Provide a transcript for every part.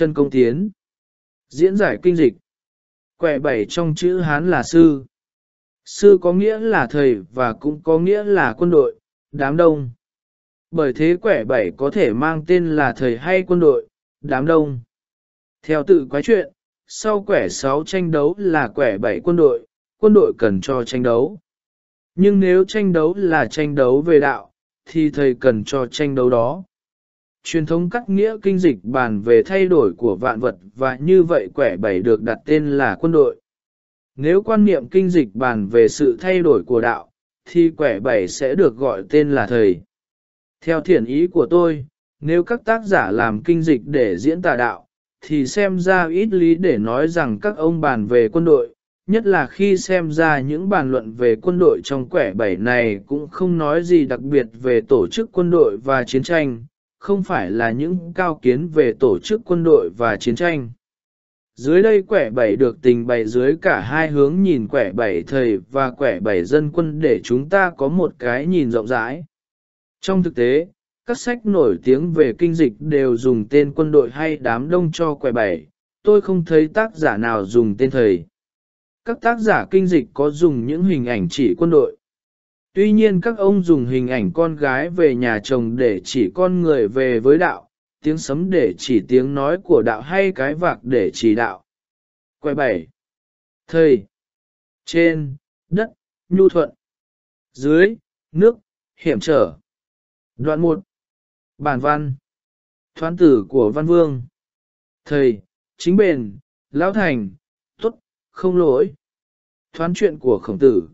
Trần Công Tiến Diễn giải kinh dịch Quẻ bảy trong chữ Hán là sư Sư có nghĩa là thầy và cũng có nghĩa là quân đội, đám đông. Bởi thế quẻ bảy có thể mang tên là thầy hay quân đội, đám đông. Theo tự quái chuyện, sau quẻ sáu tranh đấu là quẻ bảy quân đội, quân đội cần cho tranh đấu. Nhưng nếu tranh đấu là tranh đấu về đạo, thì thầy cần cho tranh đấu đó truyền thống cắt nghĩa kinh dịch bàn về thay đổi của vạn vật và như vậy quẻ bảy được đặt tên là quân đội. Nếu quan niệm kinh dịch bàn về sự thay đổi của đạo, thì quẻ bảy sẽ được gọi tên là thầy. Theo thiện ý của tôi, nếu các tác giả làm kinh dịch để diễn tả đạo, thì xem ra ít lý để nói rằng các ông bàn về quân đội, nhất là khi xem ra những bàn luận về quân đội trong quẻ bảy này cũng không nói gì đặc biệt về tổ chức quân đội và chiến tranh, không phải là những cao kiến về tổ chức quân đội và chiến tranh. Dưới đây quẻ bảy được tình bày dưới cả hai hướng nhìn quẻ bảy thầy và quẻ bảy dân quân để chúng ta có một cái nhìn rộng rãi. Trong thực tế, các sách nổi tiếng về kinh dịch đều dùng tên quân đội hay đám đông cho quẻ bảy, tôi không thấy tác giả nào dùng tên thầy. Các tác giả kinh dịch có dùng những hình ảnh chỉ quân đội. Tuy nhiên các ông dùng hình ảnh con gái về nhà chồng để chỉ con người về với đạo, tiếng sấm để chỉ tiếng nói của đạo hay cái vạc để chỉ đạo. Quay bảy, Thầy. Trên, đất, nhu thuận. Dưới, nước, hiểm trở. Đoạn 1. Bản văn. Thoán tử của văn vương. Thầy, chính bền, lão thành, tốt, không lỗi. Thoán chuyện của khổng tử.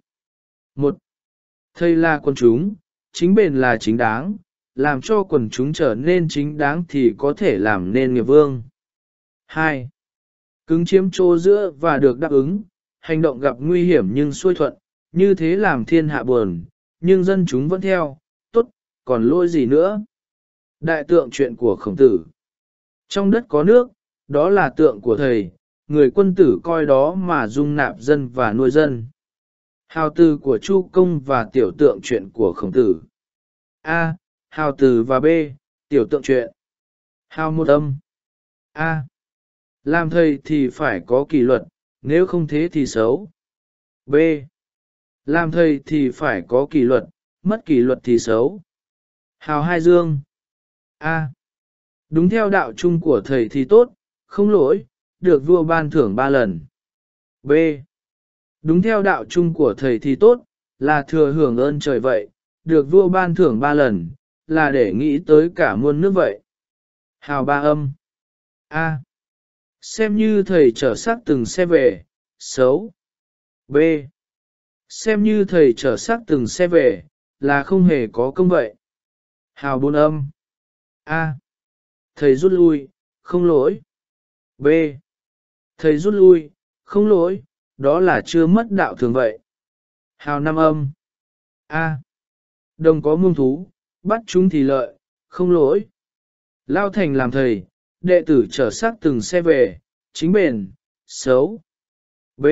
1. Thầy là quần chúng, chính bền là chính đáng, làm cho quần chúng trở nên chính đáng thì có thể làm nên nghiệp vương. 2. Cứng chiếm chỗ giữa và được đáp ứng, hành động gặp nguy hiểm nhưng xuôi thuận, như thế làm thiên hạ buồn, nhưng dân chúng vẫn theo, tốt, còn lỗi gì nữa. Đại tượng chuyện của khổng tử. Trong đất có nước, đó là tượng của thầy, người quân tử coi đó mà dung nạp dân và nuôi dân. Hào từ của Chu Công và tiểu tượng chuyện của khổng tử. A. Hào từ và B. Tiểu tượng chuyện. Hào một âm. A. Làm thầy thì phải có kỷ luật, nếu không thế thì xấu. B. Làm thầy thì phải có kỷ luật, mất kỷ luật thì xấu. Hào hai dương. A. Đúng theo đạo chung của thầy thì tốt, không lỗi, được vua ban thưởng ba lần. B. Đúng theo đạo chung của thầy thì tốt, là thừa hưởng ơn trời vậy, được vua ban thưởng ba lần, là để nghĩ tới cả muôn nước vậy. Hào ba âm. A. Xem như thầy trở xác từng xe về, xấu. B. Xem như thầy trở xác từng xe về, là không hề có công vậy. Hào bốn âm. A. Thầy rút lui, không lỗi. B. Thầy rút lui, không lỗi, đó là chưa mất đạo thường vậy. Hào năm âm. A. À. Đồng có muông thú, bắt chúng thì lợi, không lỗi. Lao thành làm thầy, đệ tử trở xác từng xe về, chính bền, xấu. B.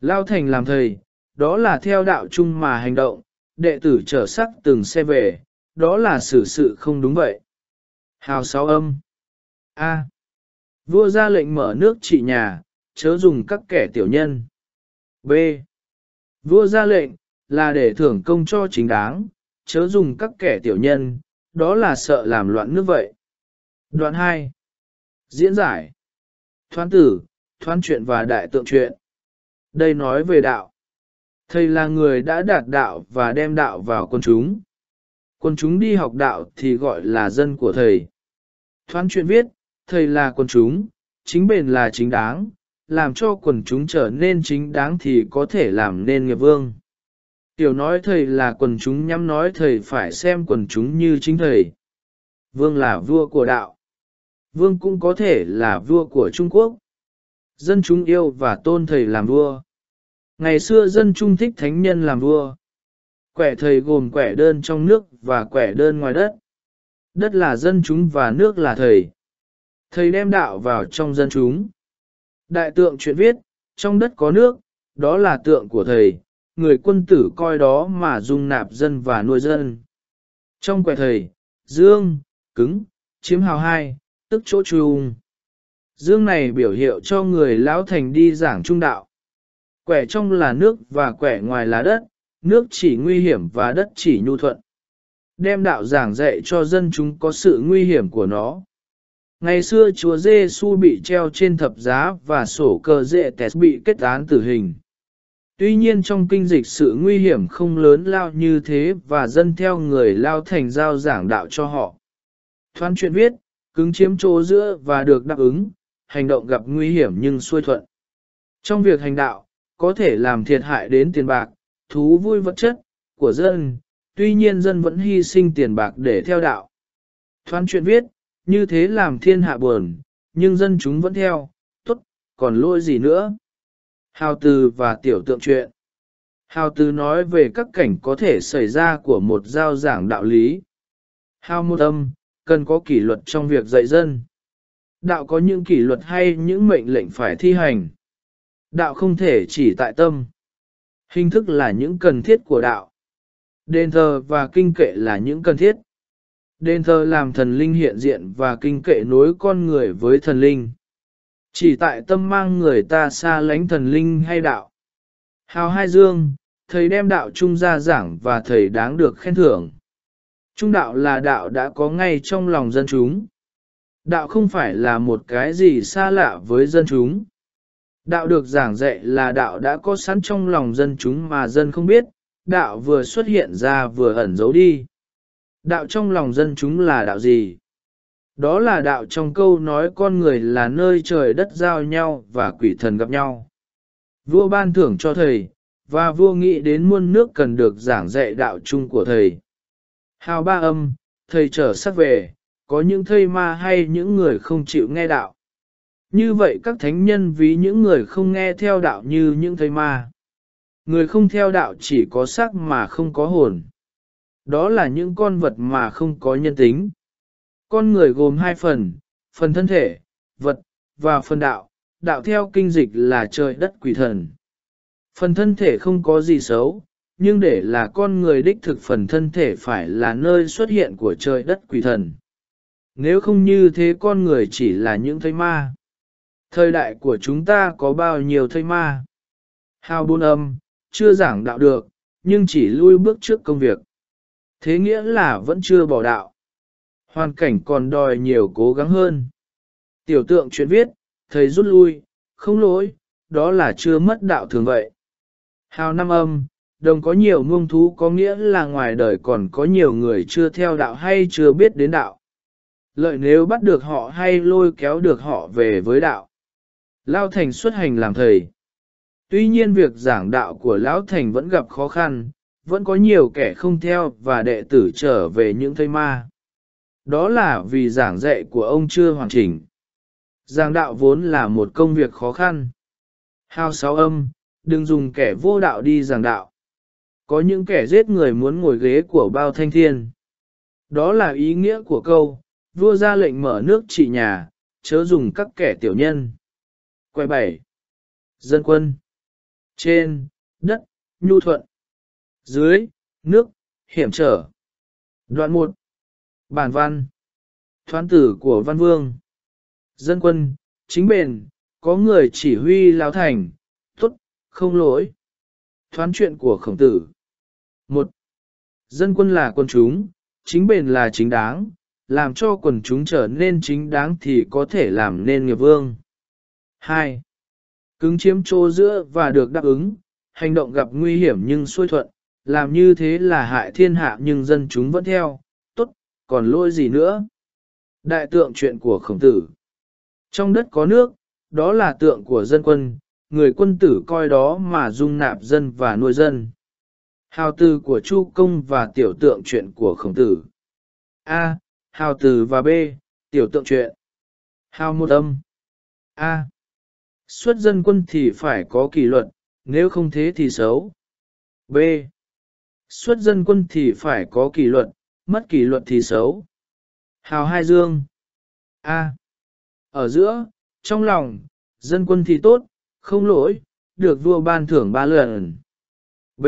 Lao thành làm thầy, đó là theo đạo chung mà hành động, đệ tử trở xác từng xe về, đó là xử sự không đúng vậy. Hào sáu âm. A. Vua ra lệnh mở nước trị nhà, chớ dùng các kẻ tiểu nhân. B. Vua ra lệnh, là để thưởng công cho chính đáng, chớ dùng các kẻ tiểu nhân, đó là sợ làm loạn nước vậy. Đoạn 2. Diễn giải. Thoán tử, thoán chuyện và đại tượng chuyện. Đây nói về đạo. Thầy là người đã đạt đạo và đem đạo vào quân chúng. Quân chúng đi học đạo thì gọi là dân của thầy. Thoán chuyện viết, thầy là quân chúng, chính bền là chính đáng, làm cho quần chúng trở nên chính đáng thì có thể làm nên nghiệp vương. Tiểu nói thầy là quần chúng nhắm nói thầy phải xem quần chúng như chính thầy. Vương là vua của đạo. Vương cũng có thể là vua của Trung Quốc. Dân chúng yêu và tôn thầy làm vua. Ngày xưa dân Trung thích thánh nhân làm vua. Quẻ thầy gồm quẻ đơn trong nước và quẻ đơn ngoài đất. Đất là dân chúng và nước là thầy. Thầy đem đạo vào trong dân chúng Đại tượng chuyện viết, trong đất có nước, đó là tượng của thầy, người quân tử coi đó mà dung nạp dân và nuôi dân. Trong quẻ thầy, dương, cứng, chiếm hào hai, tức chỗ trùng. Dương này biểu hiệu cho người lão thành đi giảng trung đạo. Quẻ trong là nước và quẻ ngoài là đất, nước chỉ nguy hiểm và đất chỉ nhu thuận. Đem đạo giảng dạy cho dân chúng có sự nguy hiểm của nó, Ngày xưa Chúa Giêsu bị treo trên thập giá và sổ cờ dệ tẹt bị kết án tử hình. Tuy nhiên trong kinh dịch sự nguy hiểm không lớn lao như thế và dân theo người lao thành giao giảng đạo cho họ. Thoan chuyện viết, cứng chiếm chỗ giữa và được đáp ứng, hành động gặp nguy hiểm nhưng xuôi thuận. Trong việc hành đạo, có thể làm thiệt hại đến tiền bạc, thú vui vật chất, của dân, tuy nhiên dân vẫn hy sinh tiền bạc để theo đạo. Thoan chuyện viết, như thế làm thiên hạ buồn, nhưng dân chúng vẫn theo, tốt, còn lỗi gì nữa. Hào từ và tiểu tượng chuyện. Hào từ nói về các cảnh có thể xảy ra của một giao giảng đạo lý. Hào một âm, cần có kỷ luật trong việc dạy dân. Đạo có những kỷ luật hay những mệnh lệnh phải thi hành. Đạo không thể chỉ tại tâm. Hình thức là những cần thiết của đạo. Đền thờ và kinh kệ là những cần thiết. Đền thờ làm thần linh hiện diện và kinh kệ nối con người với thần linh. Chỉ tại tâm mang người ta xa lánh thần linh hay đạo. Hào Hai Dương, thầy đem đạo trung ra giảng và thầy đáng được khen thưởng. Trung đạo là đạo đã có ngay trong lòng dân chúng. Đạo không phải là một cái gì xa lạ với dân chúng. Đạo được giảng dạy là đạo đã có sẵn trong lòng dân chúng mà dân không biết, đạo vừa xuất hiện ra vừa ẩn giấu đi. Đạo trong lòng dân chúng là đạo gì? Đó là đạo trong câu nói con người là nơi trời đất giao nhau và quỷ thần gặp nhau. Vua ban thưởng cho thầy, và vua nghĩ đến muôn nước cần được giảng dạy đạo chung của thầy. Hào ba âm, thầy trở sắc về, có những thầy ma hay những người không chịu nghe đạo. Như vậy các thánh nhân ví những người không nghe theo đạo như những thầy ma. Người không theo đạo chỉ có sắc mà không có hồn. Đó là những con vật mà không có nhân tính. Con người gồm hai phần, phần thân thể, vật, và phần đạo, đạo theo kinh dịch là trời đất quỷ thần. Phần thân thể không có gì xấu, nhưng để là con người đích thực phần thân thể phải là nơi xuất hiện của trời đất quỷ thần. Nếu không như thế con người chỉ là những thây ma. Thời đại của chúng ta có bao nhiêu thây ma? Hào buôn âm, chưa giảng đạo được, nhưng chỉ lui bước trước công việc. Thế nghĩa là vẫn chưa bỏ đạo. Hoàn cảnh còn đòi nhiều cố gắng hơn. Tiểu tượng chuyện viết, thầy rút lui, không lỗi, đó là chưa mất đạo thường vậy. Hào năm âm, đồng có nhiều ngông thú có nghĩa là ngoài đời còn có nhiều người chưa theo đạo hay chưa biết đến đạo. Lợi nếu bắt được họ hay lôi kéo được họ về với đạo. Lao Thành xuất hành làm thầy. Tuy nhiên việc giảng đạo của Lão Thành vẫn gặp khó khăn, vẫn có nhiều kẻ không theo và đệ tử trở về những thây ma. Đó là vì giảng dạy của ông chưa hoàn chỉnh. Giảng đạo vốn là một công việc khó khăn. Hao sáu âm, đừng dùng kẻ vô đạo đi giảng đạo. Có những kẻ giết người muốn ngồi ghế của bao thanh thiên. Đó là ý nghĩa của câu, vua ra lệnh mở nước trị nhà, chớ dùng các kẻ tiểu nhân. Quay 7. Dân quân. Trên, đất, nhu thuận. Dưới, nước, hiểm trở. Đoạn một Bản văn. Thoán tử của Văn Vương. Dân quân, chính bền, có người chỉ huy lao thành, tốt, không lỗi. Thoán chuyện của khổng tử. một Dân quân là quân chúng, chính bền là chính đáng, làm cho quần chúng trở nên chính đáng thì có thể làm nên nghiệp vương. hai Cứng chiếm chỗ giữa và được đáp ứng, hành động gặp nguy hiểm nhưng xuôi thuận, làm như thế là hại thiên hạ nhưng dân chúng vẫn theo, tốt, còn lỗi gì nữa. Đại tượng chuyện của khổng tử. Trong đất có nước, đó là tượng của dân quân, người quân tử coi đó mà dung nạp dân và nuôi dân. Hào từ của Chu Công và tiểu tượng chuyện của khổng tử. A. Hào từ và B. Tiểu tượng chuyện. Hào một âm. A. Xuất dân quân thì phải có kỷ luật, nếu không thế thì xấu. B. Xuất dân quân thì phải có kỷ luật, mất kỷ luật thì xấu. Hào hai dương. A. Ở giữa, trong lòng, dân quân thì tốt, không lỗi, được vua ban thưởng ba lần. B.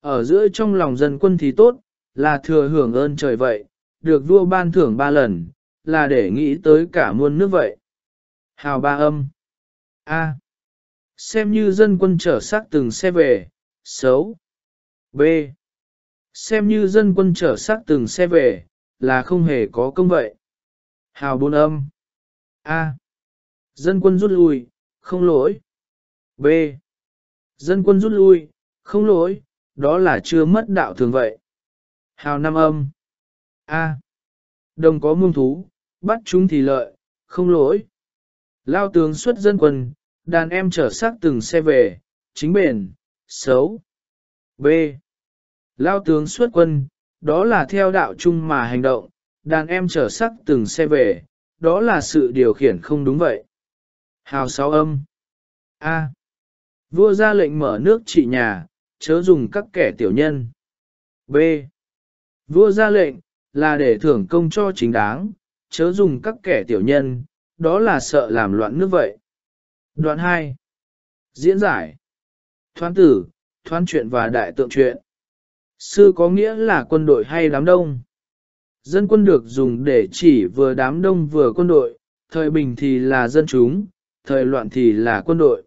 Ở giữa trong lòng dân quân thì tốt, là thừa hưởng ơn trời vậy, được vua ban thưởng ba lần, là để nghĩ tới cả muôn nước vậy. Hào ba âm. A. Xem như dân quân trở xác từng xe về, xấu, B. Xem như dân quân trở xác từng xe về, là không hề có công vậy. Hào bốn âm. A. Dân quân rút lui, không lỗi. B. Dân quân rút lui, không lỗi, đó là chưa mất đạo thường vậy. Hào năm âm. A. Đồng có muông thú, bắt chúng thì lợi, không lỗi. Lao tướng xuất dân quân, đàn em trở xác từng xe về, chính bền, xấu. B. Lao tướng xuất quân, đó là theo đạo chung mà hành động, đàn em trở sắc từng xe về, đó là sự điều khiển không đúng vậy. Hào sáu âm. A. Vua ra lệnh mở nước trị nhà, chớ dùng các kẻ tiểu nhân. B. Vua ra lệnh, là để thưởng công cho chính đáng, chớ dùng các kẻ tiểu nhân, đó là sợ làm loạn nước vậy. Đoạn 2. Diễn giải. Thoán tử, thoán chuyện và đại tượng chuyện. Sư có nghĩa là quân đội hay đám đông. Dân quân được dùng để chỉ vừa đám đông vừa quân đội, thời bình thì là dân chúng, thời loạn thì là quân đội.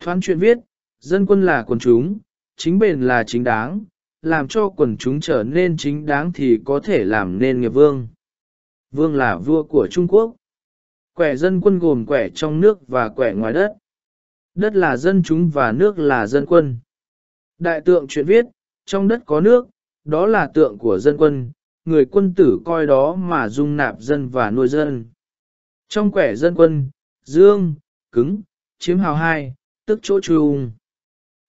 Thoán chuyện viết, dân quân là quần chúng, chính bền là chính đáng, làm cho quần chúng trở nên chính đáng thì có thể làm nên nghiệp vương. Vương là vua của Trung Quốc. Quẻ dân quân gồm quẻ trong nước và quẻ ngoài đất. Đất là dân chúng và nước là dân quân. Đại tượng chuyện viết, trong đất có nước, đó là tượng của dân quân, người quân tử coi đó mà dung nạp dân và nuôi dân. Trong quẻ dân quân, dương, cứng, chiếm hào hai, tức chỗ trùng.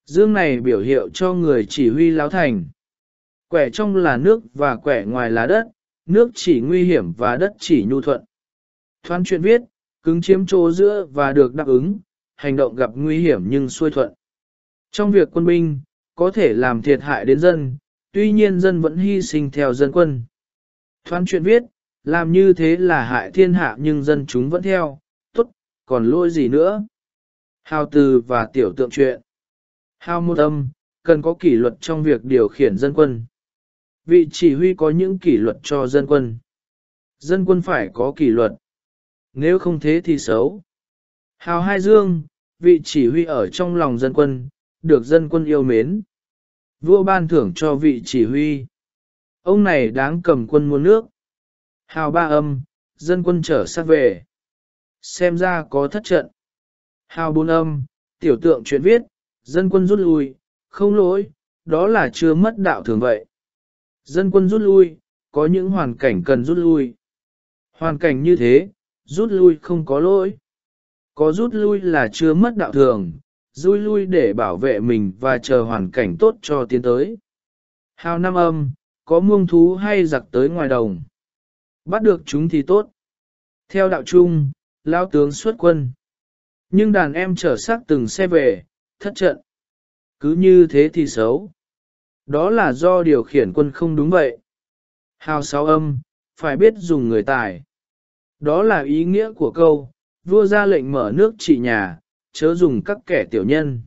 Dương này biểu hiệu cho người chỉ huy láo thành. Quẻ trong là nước và quẻ ngoài là đất, nước chỉ nguy hiểm và đất chỉ nhu thuận. Thoán chuyện viết, cứng chiếm chỗ giữa và được đáp ứng, hành động gặp nguy hiểm nhưng xuôi thuận. Trong việc quân binh, có thể làm thiệt hại đến dân, tuy nhiên dân vẫn hy sinh theo dân quân. Thoán chuyện viết, làm như thế là hại thiên hạ nhưng dân chúng vẫn theo, tốt, còn lỗi gì nữa. Hào từ và tiểu tượng chuyện. Hào một âm, cần có kỷ luật trong việc điều khiển dân quân. Vị chỉ huy có những kỷ luật cho dân quân. Dân quân phải có kỷ luật. Nếu không thế thì xấu. Hào hai dương, vị chỉ huy ở trong lòng dân quân, được dân quân yêu mến. Vua ban thưởng cho vị chỉ huy. Ông này đáng cầm quân muôn nước. Hào ba âm, dân quân trở sát về. Xem ra có thất trận. Hào bốn âm, tiểu tượng chuyện viết, dân quân rút lui, không lỗi, đó là chưa mất đạo thường vậy. Dân quân rút lui, có những hoàn cảnh cần rút lui. Hoàn cảnh như thế, rút lui không có lỗi. Có rút lui là chưa mất đạo thường, rui lui để bảo vệ mình và chờ hoàn cảnh tốt cho tiến tới. Hào năm âm, có muông thú hay giặc tới ngoài đồng. Bắt được chúng thì tốt. Theo đạo trung, lão tướng xuất quân. Nhưng đàn em trở sắc từng xe về, thất trận. Cứ như thế thì xấu. Đó là do điều khiển quân không đúng vậy. Hào sáu âm, phải biết dùng người tài. Đó là ý nghĩa của câu, vua ra lệnh mở nước trị nhà, chớ dùng các kẻ tiểu nhân.